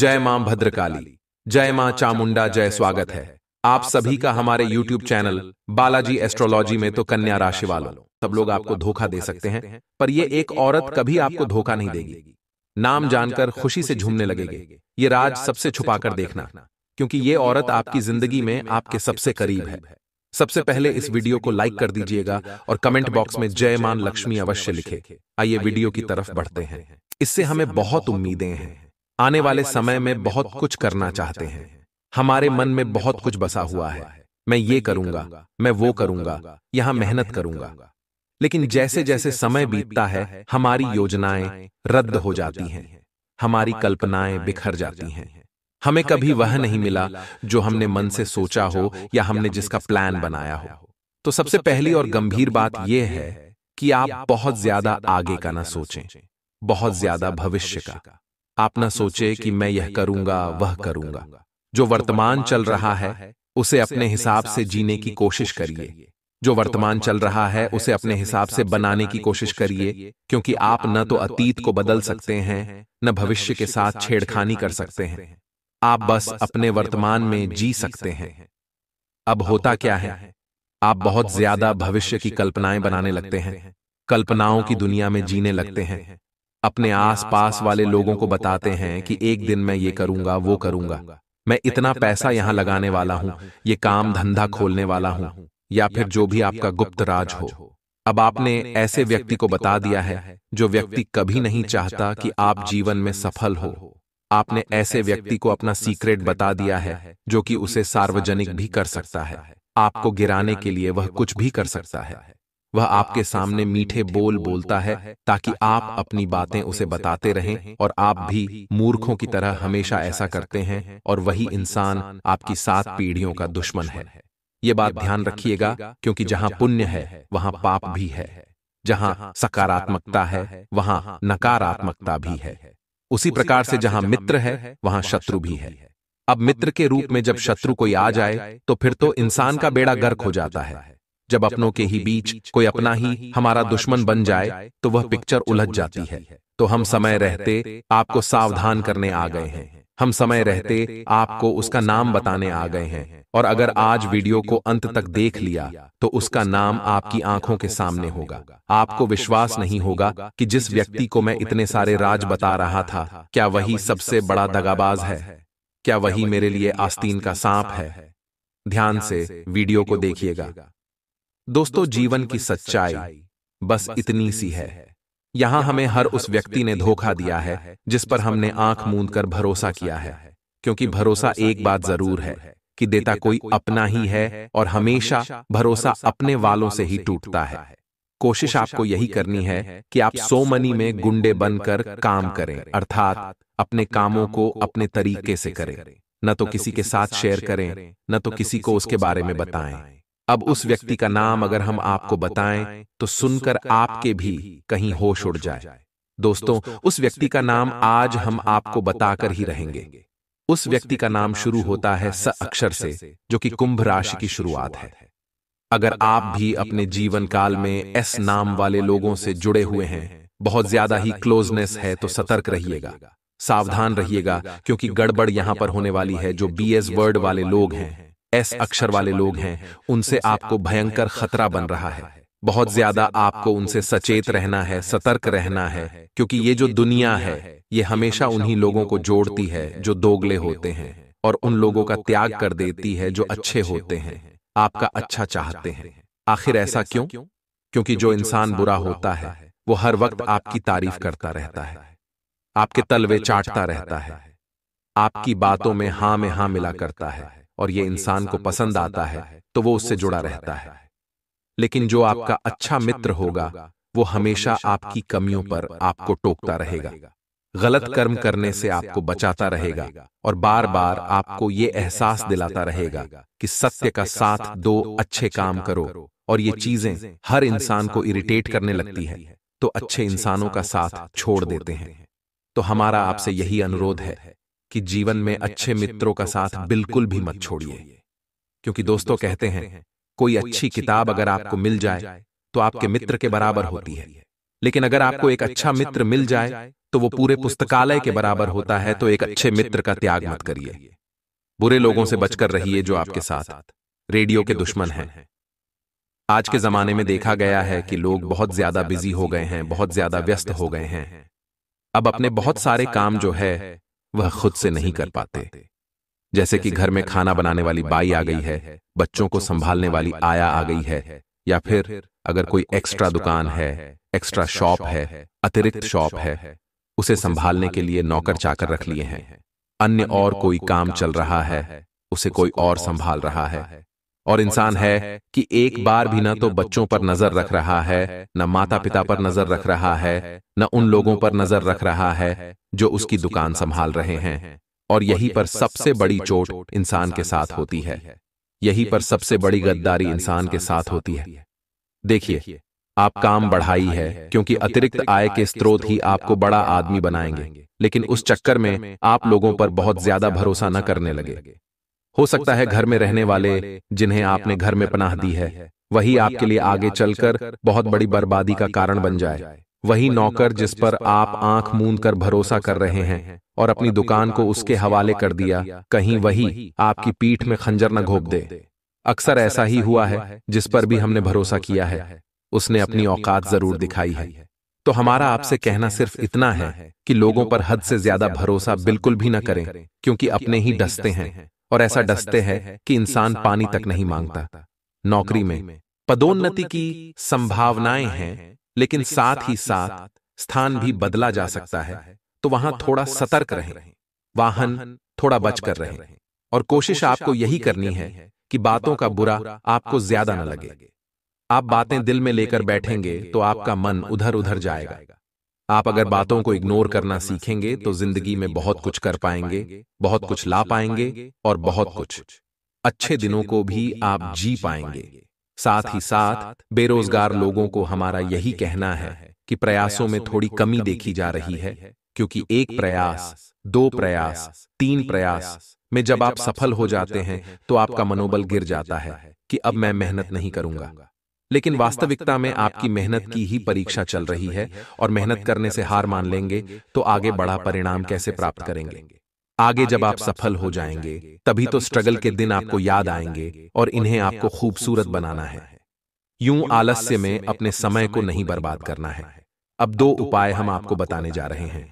जय मां भद्रकाली जय मां चामुंडा जय स्वागत है आप सभी का हमारे YouTube चैनल बालाजी एस्ट्रोलॉजी में तो कन्या राशि वालों सब लोग आपको धोखा दे सकते हैं पर यह एक औरत कभी आपको धोखा नहीं देगी नाम जानकर खुशी से झूमने लगेगी ये राज सबसे छुपा कर देखना क्योंकि ये औरत आपकी जिंदगी में आपके सबसे करीब है सबसे पहले इस वीडियो को लाइक कर दीजिएगा और कमेंट बॉक्स में जय मान लक्ष्मी अवश्य लिखे आइए वीडियो की तरफ बढ़ते हैं इससे हमें बहुत उम्मीदें हैं आने वाले समय में बहुत कुछ करना चाहते हैं हमारे मन में बहुत कुछ बसा हुआ है मैं ये करूंगा मैं वो करूंगा यहां मेहनत करूंगा लेकिन जैसे जैसे समय बीतता है हमारी योजनाएं रद्द हो जाती हैं हमारी कल्पनाएं बिखर जाती हैं हमें कभी वह नहीं मिला जो हमने मन से सोचा हो या हमने जिसका प्लान बनाया हो तो, तो सबसे पहली और गंभीर बात यह है कि आप बहुत ज्यादा आगे का ना सोचें बहुत ज्यादा भविष्य का आप न सोचे कि मैं यह करूंगा वह करूंगा जो वर्तमान चल रहा है उसे अपने हिसाब से जीने की कोशिश करिए जो वर्तमान चल रहा है उसे अपने हिसाब से बनाने की कोशिश करिए क्योंकि आप न तो अतीत को बदल सकते हैं न भविष्य के साथ छेड़खानी कर सकते हैं आप बस अपने वर्तमान में जी सकते हैं अब होता क्या है आप बहुत ज्यादा भविष्य की कल्पनाएं बनाने लगते हैं कल्पनाओं की दुनिया में जीने लगते हैं अपने आसपास वाले लोगों को बताते हैं कि एक दिन मैं ये करूंगा वो करूंगा मैं इतना पैसा यहाँ लगाने वाला हूँ ये काम धंधा खोलने वाला हूँ या फिर जो भी आपका गुप्त राज हो अब आपने ऐसे व्यक्ति को बता दिया है जो व्यक्ति कभी नहीं चाहता कि आप जीवन में सफल हो आपने ऐसे व्यक्ति को अपना सीक्रेट बता दिया है जो कि उसे सार्वजनिक भी कर सकता है आपको गिराने के लिए वह कुछ भी कर सकता है वह आपके सामने मीठे बोल बोलता है ताकि आप अपनी बातें उसे बताते रहें और आप भी मूर्खों की तरह हमेशा ऐसा करते हैं और वही इंसान आपकी सात पीढ़ियों का दुश्मन है ये बात ध्यान रखिएगा क्योंकि जहाँ पुण्य है वहां पाप भी है जहां सकारात्मकता है वहां नकारात्मकता भी है उसी प्रकार से जहां मित्र है वहां शत्रु भी है अब मित्र के रूप में जब शत्रु कोई आ जाए तो फिर तो इंसान का बेड़ा गर्क हो जाता है जब अपनों के ही बीच कोई अपना ही हमारा दुश्मन बन जाए तो वह पिक्चर तो उलझ जाती है तो हम तो समय रहते आपको सावधान करने आ गए हैं हम समय रहते आपको उसका नाम बताने आ गए हैं और अगर आज वीडियो को अंत तक देख लिया तो, तो उसका नाम आपकी आंखों के सामने होगा आपको विश्वास नहीं होगा कि जिस व्यक्ति को मैं इतने सारे राज बता रहा था क्या वही सबसे बड़ा दगाबाज है क्या वही मेरे लिए आस्तीन का सांप है ध्यान से वीडियो को देखिएगा दोस्तों जीवन की सच्चाई बस इतनी सी है यहां हमें हर उस व्यक्ति ने धोखा दिया है जिस पर हमने आंख मूंद कर भरोसा किया है क्योंकि भरोसा एक बात जरूर है कि देता कोई अपना ही है और हमेशा भरोसा अपने वालों से ही टूटता है कोशिश आपको यही करनी है कि आप सो मनी में गुंडे बनकर काम करें अर्थात अपने कामों को अपने तरीके से करें न तो किसी के साथ शेयर करें न तो किसी को उसके बारे में बताएं अब उस व्यक्ति का नाम अगर हम आपको बताएं तो, तो सुनकर आपके भी कहीं होश उड़ जाए दोस्तों उस व्यक्ति का नाम आज हम आपको बताकर ही रहेंगे उस व्यक्ति का नाम शुरू होता है स अक्षर से जो कि कुंभ राशि की शुरुआत है अगर आप भी अपने जीवन काल में एस नाम वाले लोगों से जुड़े हुए हैं बहुत ज्यादा ही क्लोजनेस है तो, तो सतर्क रहिएगा सावधान रहिएगा क्योंकि गड़बड़ यहां पर होने वाली है जो बी एस वर्ड वाले लोग हैं एस अक्षर वाले लोग हैं उनसे आपको भयंकर खतरा बन रहा है बहुत ज्यादा आपको उनसे सचेत रहना है सतर्क रहना है क्योंकि ये जो दुनिया है ये हमेशा उन्हीं लोगों को जोड़ती है जो दोगले होते हैं और उन लोगों का त्याग कर देती है जो अच्छे होते हैं आपका अच्छा चाहते हैं आखिर ऐसा क्यों क्योंकि जो इंसान बुरा होता है वो हर वक्त आपकी तारीफ करता रहता है आपके तलवे चाटता रहता है आपकी बातों में हाँ में हाँ मिला करता है और ये इंसान को पसंद आता है तो वो तो उससे जुड़ा रहता है लेकिन जो आपका अच्छा, अच्छा मित्र होगा वो हमेशा आपकी कमियों पर आपको टोकता रहेगा गलत कर्म करने से आपको बचाता रहेगा और बार बार आपको ये एहसास दिलाता रहेगा कि सत्य का साथ दो अच्छे काम करो और ये चीजें हर इंसान को इरिटेट करने लगती है तो, तो अच्छे इंसानों का साथ छोड़ देते हैं तो, तो हमारा आपसे यही अनुरोध है कि जीवन में अच्छे मित्रों का साथ बिल्कुल भी मत छोड़िए क्योंकि दोस्तों कहते हैं कोई अच्छी किताब अगर आपको मिल जाए तो, तो आपके मित्र के बराबर होती है लेकिन अगर आपको एक अच्छा, अच्छा मित्र मिल जाए तो वो तो पूरे पुस्तकालय के बराबर होता तो है तो एक अच्छे मित्र का त्याग मत करिए बुरे लोगों से बचकर रहिए जो आपके साथ रेडियो के दुश्मन हैं आज के जमाने में देखा गया है कि लोग बहुत ज्यादा बिजी हो गए हैं बहुत ज्यादा व्यस्त हो गए हैं अब अपने बहुत सारे काम जो है वह खुद से नहीं कर पाते जैसे कि घर में खाना बनाने वाली बाई आ गई है बच्चों को संभालने वाली आया आ गई है या फिर अगर कोई एक्स्ट्रा दुकान है एक्स्ट्रा शॉप है अतिरिक्त शॉप है उसे संभालने के लिए नौकर चाकर रख लिए हैं अन्य और कोई काम चल रहा है उसे कोई और संभाल रहा है और इंसान है कि एक बार भी तो ना तो बच्चों पर नजर रख रहा है न माता पिता पर नजर रख रहा है न उन लोगों पर नजर रख रहा है जो उसकी दुकान संभाल रहे हैं और यही पर सबसे बड़ी चोट इंसान के साथ होती है यही पर सबसे बड़ी गद्दारी इंसान के साथ होती है देखिए आप काम बढ़ाई है क्योंकि अतिरिक्त आय के स्रोत ही आपको बड़ा आदमी बनाएंगे लेकिन उस चक्कर में आप लोगों पर बहुत ज्यादा भरोसा न करने लगे हो सकता है घर में रहने वाले जिन्हें आपने घर में पनाह दी है वही आपके लिए आगे चलकर बहुत बड़ी बर्बादी का कारण बन जाए वही नौकर जिस पर आप आंख मूंद कर भरोसा कर रहे हैं और अपनी दुकान को उसके हवाले कर दिया कहीं वही आपकी पीठ में खंजर न घोप दे अक्सर ऐसा ही हुआ है जिस पर भी हमने भरोसा किया है उसने अपनी औकात जरूर दिखाई है तो, तो हमारा आपसे कहना सिर्फ इतना है कि लोगों पर हद से ज्यादा भरोसा बिल्कुल भी न करें क्योंकि अपने ही डसते हैं और ऐसा डसते हैं कि इंसान पानी तक नहीं मांगता नौकरी में पदोन्नति की संभावनाएं हैं लेकिन साथ ही साथ स्थान भी बदला जा सकता है तो वहां तो थोड़ा सतर्क रहें वाहन थोड़ा बच कर रहें और कोशिश आपको यही करनी है कि बातों का बुरा आपको ज्यादा न लगे आप बातें दिल में लेकर बैठेंगे तो, तो आपका मन उधर उधर जाएगा आप अगर बातों को इग्नोर करना सीखेंगे तो, तो जिंदगी में बहुत कुछ कर पाएंगे बहुत कुछ ला पाएंगे और बहुत कुछ अच्छे दिनों को भी आप जी पाएंगे साथ ही साथ बेरोजगार लोगों को हमारा यही कहना है कि प्रयासों में थोड़ी कमी देखी जा रही है क्योंकि एक प्रयास दो प्रयास तीन प्रयास में जब आप सफल हो जाते हैं तो, तो आपका मनोबल गिर जाता है कि अब मैं मेहनत नहीं करूंगा लेकिन वास्तविकता में आपकी मेहनत की ही परीक्षा चल रही है और मेहनत करने से हार मान लेंगे तो, तो आगे बड़ा परिणाम कैसे प्राप्त करेंगे आगे जब आप सफल हो जाएंगे तभी तो, तो स्ट्रगल के दिन आपको याद आएंगे और इन्हें आपको खूबसूरत बनाना है यूं आलस्य में अपने समय को नहीं बर्बाद करना है अब दो उपाय हम आपको बताने जा रहे हैं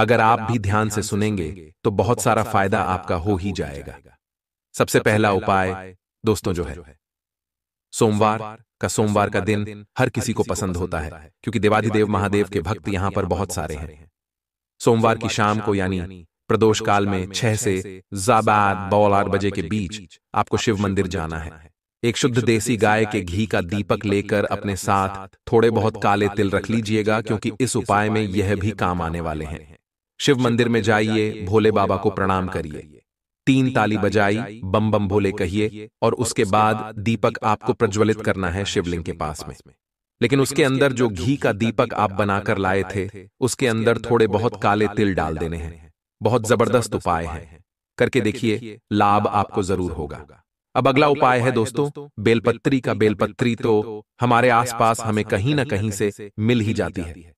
अगर आप भी ध्यान से सुनेंगे तो, तो बहुत सारा फायदा आपका हो ही जाएगा सबसे पहला उपाय दोस्तों जो है सोमवार का सोमवार का दिन हर किसी को पसंद होता है क्योंकि देवाधिदेव महादेव के भक्त यहाँ पर बहुत सारे हैं सोमवार की शाम को यानी प्रदोष काल में छह से जाबाद आठ बजे के बीच आपको शिव मंदिर जाना है एक शुद्ध देसी गाय के घी का दीपक लेकर अपने साथ थोड़े बहुत काले तिल रख लीजिएगा क्योंकि इस उपाय में यह भी काम आने वाले हैं शिव मंदिर में जाइए भोले बाबा को प्रणाम करिए तीन ताली बजाई बम बम भोले कहिए और उसके बाद दीपक आपको प्रज्वलित करना है शिवलिंग के पास में लेकिन उसके अंदर जो घी का दीपक आप बनाकर लाए थे उसके अंदर थोड़े बहुत काले तिल डाल देने हैं बहुत जबरदस्त उपाय है करके देखिए लाभ आपको जरूर होगा अब अगला उपाय है दोस्तों बेलपत्री का बेलपत्री तो, तो हमारे आसपास हमें कहीं ना कहीं से मिल ही जाती है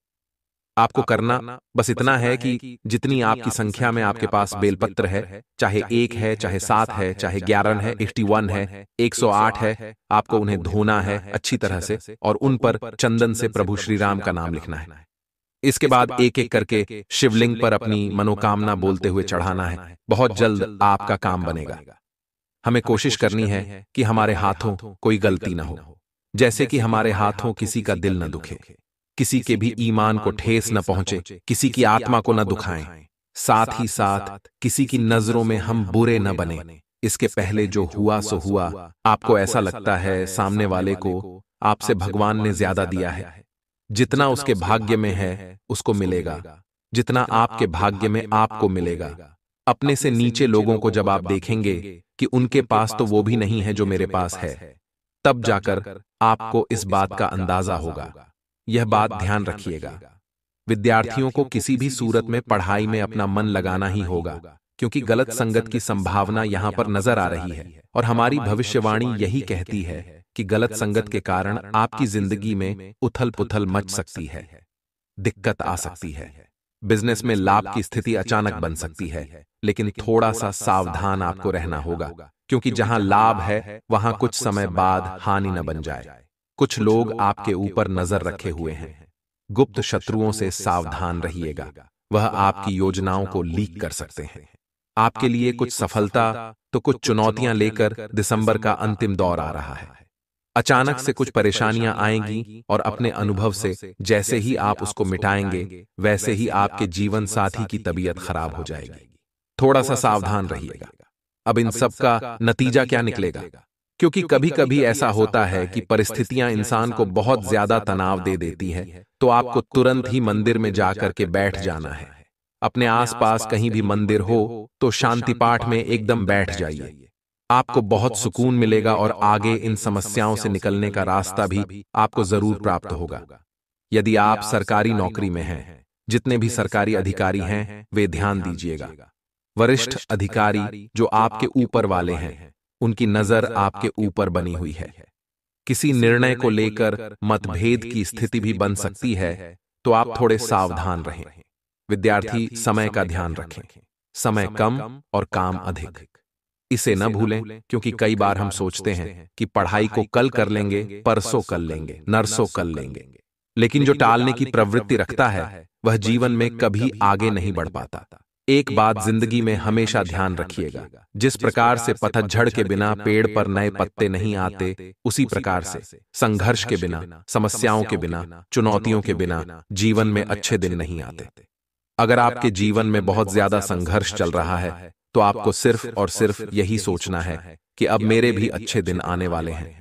आपको करना बस इतना है कि जितनी आपकी संख्या में आपके पास बेलपत्र है चाहे एक है चाहे सात है चाहे ग्यारह है एट्टी वन है एक सौ आठ है आपको उन्हें धोना है अच्छी तरह से और उन पर चंदन से प्रभु श्री राम का नाम लिखना है इसके बाद एक एक करके शिवलिंग पर अपनी मनोकामना बोलते हुए चढ़ाना है बहुत जल्द आपका काम बनेगा हमें कोशिश करनी है कि हमारे हाथों कोई गलती ना हो जैसे कि हमारे हाथों किसी का दिल न दुखे किसी के भी ईमान को ठेस न पहुंचे किसी की आत्मा को न दुखाए साथ ही साथ किसी की नजरों में हम बुरे न बने इसके पहले जो हुआ सो हुआ आपको ऐसा लगता है सामने वाले को आपसे भगवान ने ज्यादा दिया है जितना उसके भाग्य में है उसको मिलेगा जितना आपके भाग्य में आपको मिलेगा अपने से नीचे लोगों को जब आप देखेंगे कि उनके पास तो वो भी नहीं है जो मेरे पास है तब जाकर आपको इस बात का अंदाजा होगा यह बात ध्यान रखिएगा विद्यार्थियों को किसी भी सूरत में पढ़ाई में अपना मन लगाना ही होगा क्योंकि गलत संगत की संभावना यहाँ पर नजर आ रही है और हमारी भविष्यवाणी यही कहती है कि गलत संगत के कारण आपकी जिंदगी में उथल पुथल मच सकती है दिक्कत आ सकती है बिजनेस में लाभ की स्थिति अचानक बन सकती है लेकिन थोड़ा सा सावधान आपको रहना होगा क्योंकि जहां लाभ है वहां कुछ समय बाद हानि न बन जाए कुछ लोग आपके ऊपर नजर रखे हुए हैं गुप्त शत्रुओं से सावधान रहिएगा वह आपकी योजनाओं को लीक कर सकते हैं आपके लिए कुछ सफलता तो, तो कुछ चुनौतियां लेकर दिसंबर का अंतिम दौर आ रहा है अचानक से कुछ परेशानियां आएंगी और अपने अनुभव से जैसे ही आप उसको मिटाएंगे वैसे ही आपके जीवन साथी की तबीयत खराब हो जाएगी थोड़ा सा सावधान रहिएगा अब इन सब का नतीजा क्या निकलेगा क्योंकि कभी कभी ऐसा होता है कि परिस्थितियां इंसान को बहुत ज्यादा तनाव दे देती है तो, तो आपको तुरंत ही मंदिर में जा करके बैठ जाना है अपने आसपास कहीं भी मंदिर हो तो, तो शांति पाठ में एकदम बैठ जाइए आपको बहुत सुकून मिलेगा और आगे इन समस्याओं से निकलने का रास्ता भी आपको जरूर प्राप्त होगा यदि आप सरकारी नौकरी में हैं जितने भी सरकारी अधिकारी हैं वे ध्यान दीजिएगा वरिष्ठ अधिकारी जो आपके ऊपर वाले हैं उनकी नजर आपके ऊपर बनी हुई है किसी निर्णय को लेकर मतभेद की स्थिति भी बन सकती है तो आप थोड़े सावधान रहें विद्यार्थी समय का ध्यान रखें समय कम और काम अधिक इसे न भूलें क्योंकि कई बार हम सोचते हैं कि पढ़ाई को कल कर लेंगे परसों कर लेंगे नरसों कर लेंगे लेकिन जो टालने की प्रवृत्ति रखता है वह जीवन में कभी आगे नहीं बढ़ पाता एक बात जिंदगी में हमेशा ध्यान रखिएगा जिस प्रकार से पतझड़ के बिना पेड़ पर नए पत्ते नहीं आते उसी प्रकार से संघर्ष के बिना समस्याओं के बिना चुनौतियों के बिना जीवन में अच्छे दिन नहीं आते अगर आपके जीवन में बहुत ज्यादा संघर्ष चल रहा है तो आपको सिर्फ और सिर्फ यही सोचना है कि अब मेरे भी अच्छे दिन आने वाले हैं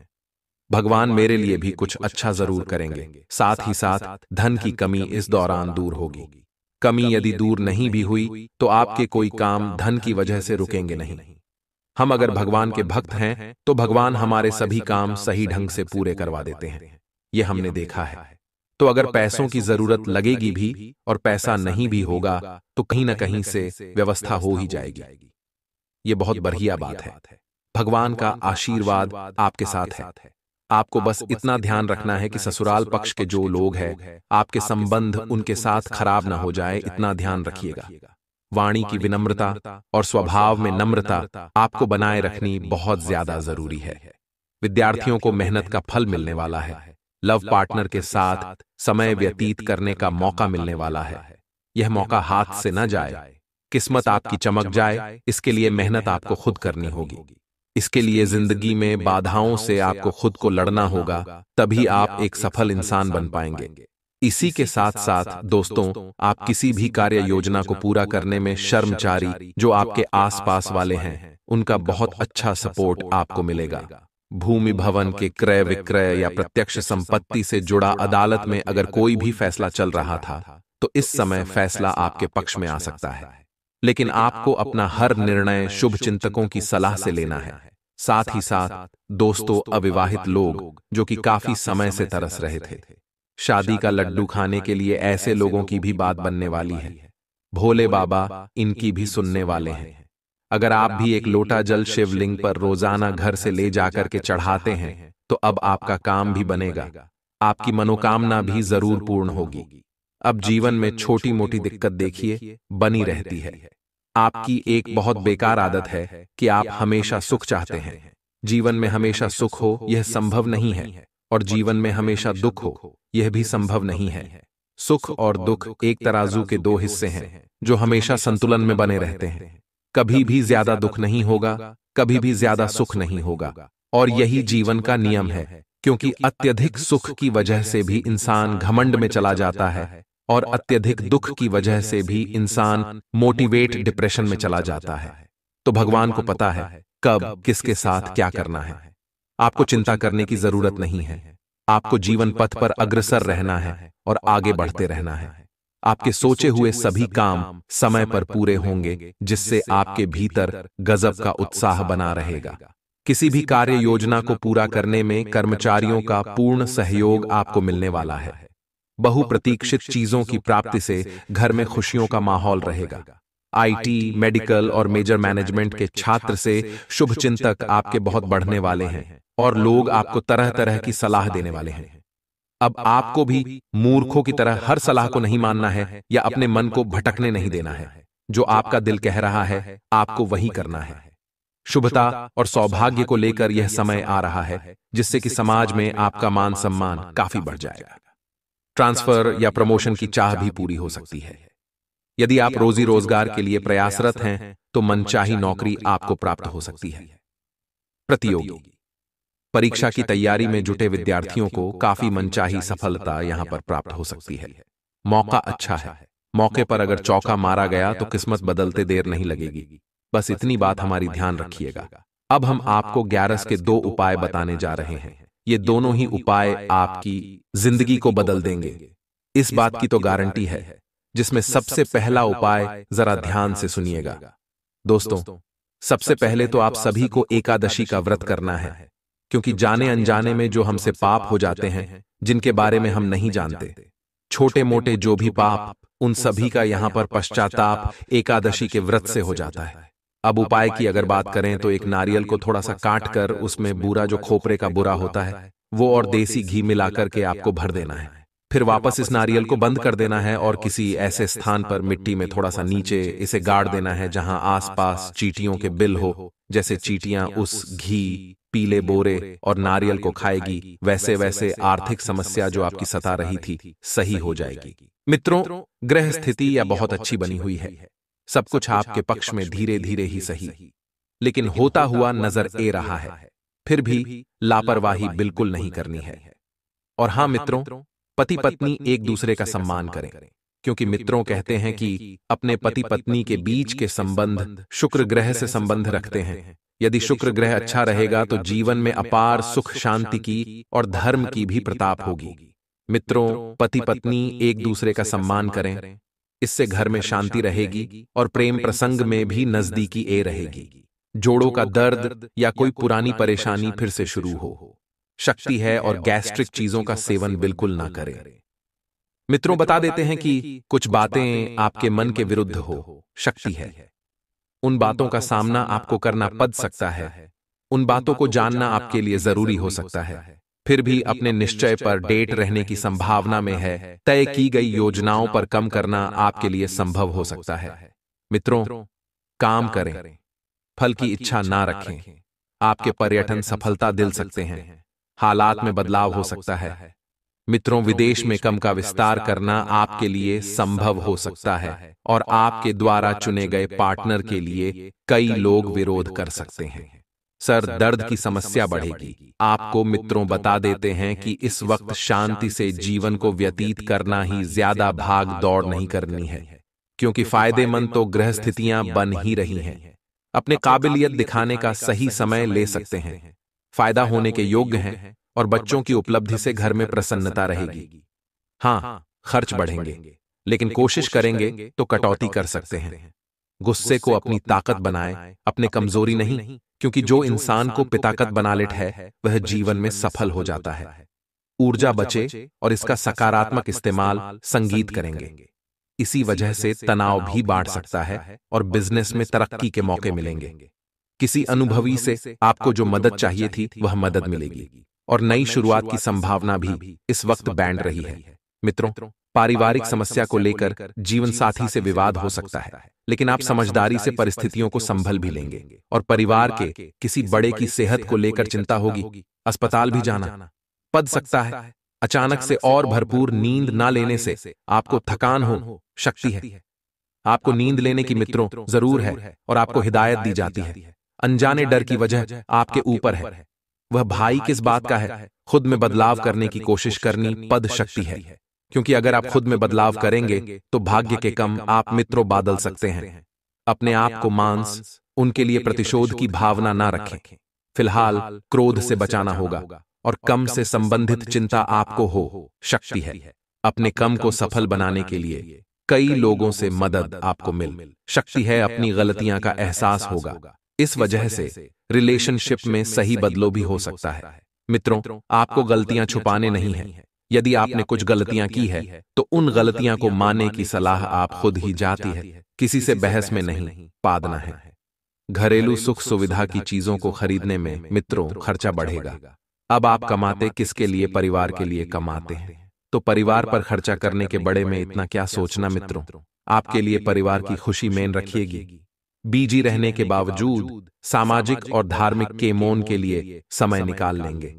भगवान मेरे लिए भी कुछ अच्छा जरूर करेंगे साथ ही साथ धन की कमी इस दौरान दूर होगी कमी यदि दूर नहीं भी हुई तो, तो आपके कोई काम धन की वजह से रुकेंगे नहीं हम अगर भगवान के भक्त हैं तो, तो भगवान हमारे सभी काम सही ढंग से पूरे करवा देते हैं ये हमने देखा है तो, तो अगर पैसों की जरूरत लगेगी भी और पैसा नहीं भी होगा तो कहीं ना कहीं से व्यवस्था हो ही जाएगी ये बहुत बढ़िया बात है भगवान का आशीर्वाद आपके साथ है आपको बस इतना ध्यान रखना है कि ससुराल पक्ष के जो लोग हैं आपके संबंध उनके साथ खराब न हो जाए इतना ध्यान रखिएगा वाणी की विनम्रता और स्वभाव में नम्रता आपको बनाए रखनी बहुत ज्यादा जरूरी है विद्यार्थियों को मेहनत का फल मिलने वाला है लव पार्टनर के साथ समय व्यतीत करने का मौका मिलने वाला है यह मौका हाथ से न जाए किस्मत आपकी चमक जाए इसके लिए मेहनत आपको खुद करनी होगी इसके लिए जिंदगी में बाधाओं से आपको खुद को लड़ना होगा तभी आप एक सफल इंसान बन पाएंगे इसी के साथ साथ दोस्तों आप किसी भी कार्य योजना को पूरा करने में शर्मचारी जो आपके आसपास वाले हैं उनका बहुत अच्छा, अच्छा सपोर्ट आपको मिलेगा भूमि भवन के क्रय विक्रय या प्रत्यक्ष संपत्ति से जुड़ा अदालत में अगर कोई भी फैसला चल रहा था तो इस तो समय फैसला आपके पक्ष में आ सकता है लेकिन आपको अपना हर निर्णय शुभ चिंतकों की सलाह से लेना है साथ ही साथ दोस्तों अविवाहित लोग जो कि काफी समय से तरस रहे थे शादी का लड्डू खाने के लिए ऐसे लोगों की भी बात बनने वाली है भोले बाबा इनकी भी सुनने वाले हैं अगर आप भी एक लोटा जल शिवलिंग पर रोजाना घर से ले जाकर के चढ़ाते हैं तो अब आपका काम भी बनेगा आपकी मनोकामना भी जरूर पूर्ण होगी अब जीवन में छोटी मोटी दिक्कत देखिए बनी रहती है आपकी एक बहुत बेकार आदत है कि आप हमेशा सुख चाहते हैं जीवन में हमेशा सुख हो यह संभव नहीं है और जीवन में हमेशा दुख हो यह भी संभव नहीं है सुख और दुख एक तराजू के दो हिस्से हैं जो हमेशा संतुलन में बने रहते हैं कभी भी ज्यादा दुख नहीं होगा कभी भी ज्यादा सुख नहीं होगा और यही जीवन का नियम है क्योंकि अत्यधिक सुख की वजह से भी इंसान घमंड में चला जाता है और अत्यधिक दुख की वजह से भी इंसान मोटिवेट डिप्रेशन में चला जाता है तो, तो भगवान को पता है कब किसके साथ क्या करना है आपको चिंता करने की जरूरत नहीं है आपको जीवन पथ पर अग्रसर रहना है और आगे बढ़ते रहना है आपके सोचे हुए सभी काम समय पर पूरे होंगे जिससे आपके भीतर गजब का उत्साह बना रहेगा किसी भी कार्य योजना को पूरा करने में कर्मचारियों का पूर्ण सहयोग आपको मिलने वाला है बहुप्रतीक्षित चीजों की प्राप्ति से घर में खुशियों का माहौल रहेगा आईटी, मेडिकल और मेजर मैनेजमेंट के छात्र से शुभ चिंतक आपके बहुत बढ़ने वाले हैं और लोग आपको तरह तरह की सलाह देने वाले हैं अब आपको भी मूर्खों की तरह हर सलाह को नहीं मानना है या अपने मन को भटकने नहीं देना है जो आपका दिल कह रहा है आपको वही करना है शुभता और सौभाग्य को लेकर यह समय आ रहा है जिससे कि समाज में आपका मान सम्मान काफी बढ़ जाएगा ट्रांसफर या प्रमोशन की चाह भी पूरी हो सकती है यदि आप रोजी रोजगार के लिए प्रयासरत हैं तो, तो मनचाही नौकरी आपको प्राप्त हो सकती है प्रतियोगी परीक्षा की तैयारी में जुटे विद्यार्थियों को काफी मनचाही सफलता यहां पर प्राप्त हो सकती है मौका अच्छा, अच्छा है मौके पर अगर चौका मारा गया तो, तो किस्मत बदलते देर नहीं लगेगी बस इतनी बात हमारी ध्यान रखिएगा अब हम आपको ग्यारस के दो उपाय बताने जा रहे हैं ये दोनों ही उपाय आपकी जिंदगी को बदल देंगे इस बात की तो गारंटी है जिसमें सबसे पहला उपाय जरा ध्यान से सुनिएगा दोस्तों सबसे पहले तो आप सभी को एकादशी का व्रत करना है क्योंकि जाने अनजाने में जो हमसे पाप हो जाते हैं जिनके बारे में हम नहीं जानते छोटे मोटे जो भी पाप उन सभी का यहां पर पश्चाताप एकादशी के व्रत से हो जाता है अब उपाय की अगर बात करें तो एक नारियल को थोड़ा सा काट कर उसमें बुरा जो खोपरे का बुरा होता है वो और देसी घी मिलाकर के आपको भर देना है फिर वापस इस नारियल को बंद कर देना है और किसी ऐसे स्थान पर मिट्टी में थोड़ा सा नीचे इसे गाड़ देना है जहां आसपास चीटियों के बिल हो जैसे चीटियां उस घी पीले बोरे और नारियल को खाएगी वैसे वैसे आर्थिक समस्या जो आपकी सता रही थी सही हो जाएगी मित्रों ग्रह स्थिति या बहुत अच्छी बनी हुई है सब कुछ आपके पक्ष में धीरे धीरे ही सही लेकिन होता हुआ नजर ए रहा है फिर भी लापरवाही बिल्कुल नहीं करनी है और हाँ, हाँ मित्रों पति पत्नी एक दूसरे का सम्मान करें क्योंकि मित्रों कहते हैं कि अपने पति पत्नी के बीच के संबंध शुक्र ग्रह से संबंध रखते हैं यदि शुक्र ग्रह अच्छा, अच्छा रहेगा तो, तो जीवन में अपार सुख शांति की और धर्म की भी प्रताप होगी मित्रों पति पत्नी एक दूसरे का सम्मान करें इससे घर में शांति रहेगी और प्रेम प्रसंग में भी नजदीकी ए रहेगी जोड़ों का दर्द या कोई पुरानी परेशानी फिर से शुरू हो शक्ति है और गैस्ट्रिक चीजों का सेवन बिल्कुल ना करें मित्रों बता देते हैं कि कुछ बातें आपके मन के विरुद्ध हो शक्ति है उन बातों का सामना आपको करना पड़ सकता है उन बातों को जानना आपके लिए जरूरी हो सकता है फिर भी अपने निश्चय पर डेट रहने की संभावना में है तय की गई योजनाओं पर कम करना आपके लिए संभव हो सकता है मित्रों काम करें फल की इच्छा ना रखें आपके पर्यटन सफलता दिल सकते हैं हालात में बदलाव हो सकता है मित्रों विदेश में कम का विस्तार करना आपके लिए संभव हो सकता है और आपके द्वारा चुने गए पार्टनर के लिए कई लोग विरोध कर सकते हैं सर दर्द की समस्या बढ़ेगी आपको मित्रों बता देते हैं कि इस वक्त शांति से जीवन को व्यतीत करना ही ज्यादा भाग दौड़ नहीं करनी है क्योंकि फायदेमंद तो, तो ग्रह स्थितियां बन ही रही हैं अपने काबिलियत दिखाने का सही समय ले सकते हैं फायदा होने के योग्य हैं और बच्चों की उपलब्धि से घर में प्रसन्नता रहेगी हाँ, हाँ खर्च बढ़ेंगे लेकिन कोशिश करेंगे तो, तो कटौती कर सकते हैं गुस्से को अपनी ताकत बनाएं अपने कमजोरी नहीं क्योंकि जो इंसान को पिताकत बना लेट है वह जीवन में सफल हो जाता है ऊर्जा बचे और इसका सकारात्मक इस्तेमाल संगीत करेंगे इसी वजह से तनाव भी बांट सकता है और बिजनेस में तरक्की के मौके मिलेंगे किसी अनुभवी से आपको जो मदद चाहिए थी वह मदद मिलेगी और नई शुरुआत की संभावना भी इस वक्त बैंड रही है मित्रों पारिवारिक समस्या को लेकर जीवन साथी से विवाद हो सकता है लेकिन आप समझदारी से परिस्थितियों को संभल भी लेंगे और परिवार के किसी बड़े की सेहत को लेकर चिंता होगी अस्पताल भी जाना पद सकता है अचानक से और भरपूर नींद ना लेने से आपको थकान हो शक्ति है आपको नींद लेने की मित्रों जरूर है और आपको हिदायत दी जाती है अनजाने डर की वजह आपके ऊपर है वह भाई किस बात का है खुद में बदलाव करने की कोशिश करनी पद शक्ति है क्योंकि अगर आप खुद में बदलाव करेंगे तो भाग्य के कम आप मित्रों बादल सकते हैं अपने आप को मांस उनके लिए प्रतिशोध की भावना ना रखें फिलहाल क्रोध से बचाना होगा और कम से संबंधित चिंता आपको हो शक्ति है अपने कम को सफल बनाने के लिए कई लोगों से मदद आपको मिल शक्ति है अपनी गलतियां का एहसास होगा इस वजह से रिलेशनशिप में सही बदलो भी हो सकता है मित्रों आपको गलतियां छुपाने नहीं है यदि आपने कुछ गलतियां की है तो उन तो गलतियां को मानने की सलाह आप खुद ही जाती है किसी से बहस में नहीं पादना है घरेलू सुख सुविधा की चीजों को खरीदने में मित्रों खर्चा बढ़ेगा अब आप कमाते किसके लिए परिवार के लिए कमाते हैं तो, तो परिवार पर खर्चा करने के बड़े में इतना क्या सोचना मित्रों आपके लिए परिवार की खुशी मेन रखिएगी बीजी रहने के बावजूद सामाजिक और धार्मिक केमोन के लिए समय निकाल लेंगे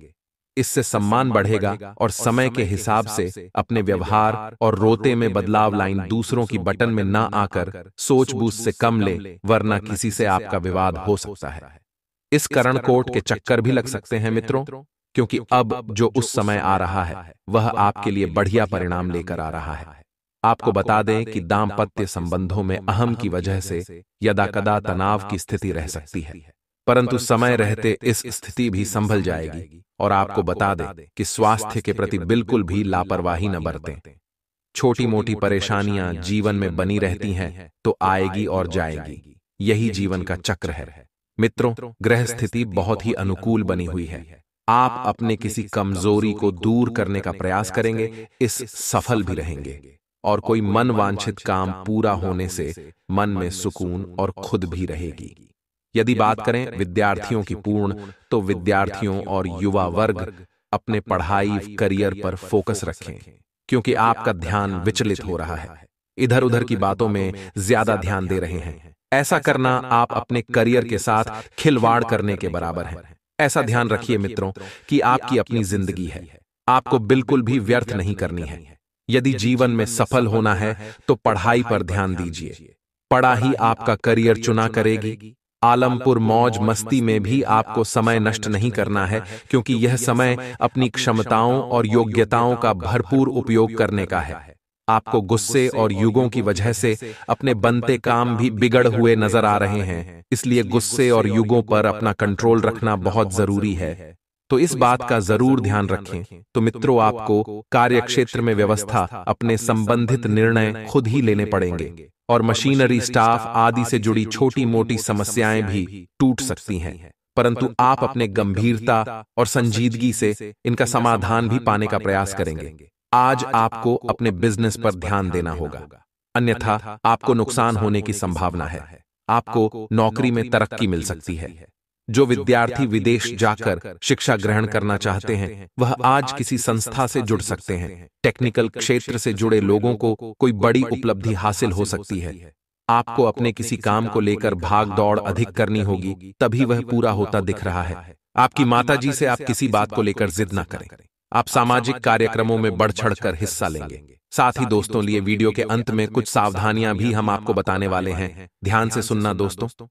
इससे सम्मान बढ़ेगा और समय के हिसाब से अपने व्यवहार और रोते में बदलाव लाइन दूसरों की बटन में ना आकर सोच बूझ से कम ले वरना किसी से आपका विवाद हो सकता है इस करण कोट के चक्कर भी लग सकते हैं मित्रों क्योंकि अब जो उस समय आ रहा है वह आपके लिए बढ़िया परिणाम लेकर आ रहा है आपको बता दें कि दाम्पत्य संबंधों में अहम की वजह से यदाकदा तनाव की स्थिति रह सकती है परंतु समय रहते इस स्थिति भी संभल जाएगी और आपको बता दें कि स्वास्थ्य के प्रति बिल्कुल भी लापरवाही न बरतें छोटी मोटी परेशानियां जीवन में बनी रहती हैं तो, तो आएगी और जाएगी यही जीवन का चक्र है मित्रों ग्रह स्थिति बहुत ही अनुकूल बनी हुई है आप अपने किसी कमजोरी को दूर करने का प्रयास करेंगे इस सफल भी रहेंगे और कोई मन वांछित काम पूरा होने से मन में सुकून और खुद भी रहेगी यदि बात करें विद्यार्थियों की पूर्ण तो, तो विद्यार्थियों और युवा वर्ग अपने पढ़ाई करियर पर फोकस रखें क्योंकि आपका ध्यान विचलित हो रहा है इधर उधर की बातों में ज्यादा ध्यान दे रहे हैं ऐसा करना आप अपने करियर के साथ खिलवाड़ करने के बराबर है ऐसा ध्यान रखिए मित्रों कि आपकी अपनी जिंदगी है आपको बिल्कुल भी व्यर्थ नहीं करनी है यदि जीवन में सफल होना है तो पढ़ाई पर ध्यान दीजिए पढ़ा ही आपका करियर चुना करेगी आलमपुर मौज मस्ती में भी आपको समय नष्ट नहीं करना है क्योंकि यह समय अपनी क्षमताओं और योग्यताओं का भरपूर उपयोग करने का है आपको गुस्से और युगों की वजह से अपने बनते काम भी बिगड़ हुए नजर आ रहे हैं इसलिए गुस्से और युगों पर अपना कंट्रोल रखना बहुत जरूरी है तो इस बात का जरूर ध्यान रखें तो मित्रों आपको कार्यक्षेत्र में व्यवस्था अपने संबंधित निर्णय खुद ही लेने पड़ेंगे और मशीनरी स्टाफ आदि से जुड़ी छोटी मोटी समस्याएं भी टूट सकती हैं परंतु आप अपने गंभीरता और संजीदगी से इनका समाधान भी पाने का प्रयास करेंगे आज आपको अपने बिजनेस पर ध्यान देना होगा अन्यथा आपको नुकसान होने की संभावना है आपको नौकरी में तरक्की मिल सकती है जो विद्यार्थी विदेश जाकर शिक्षा ग्रहण करना चाहते हैं वह आज किसी संस्था से जुड़ सकते हैं टेक्निकल क्षेत्र से जुड़े लोगों को कोई बड़ी उपलब्धि हासिल हो सकती है आपको अपने किसी काम को लेकर भाग दौड़ अधिक करनी होगी तभी वह पूरा होता दिख रहा है आपकी माताजी से आप किसी बात को लेकर जिद ना करें आप सामाजिक कार्यक्रमों में बढ़ चढ़ कर हिस्सा लेंगे साथ ही दोस्तों लिए वीडियो के अंत में कुछ सावधानियां भी हम आपको बताने वाले हैं ध्यान से सुनना दोस्तों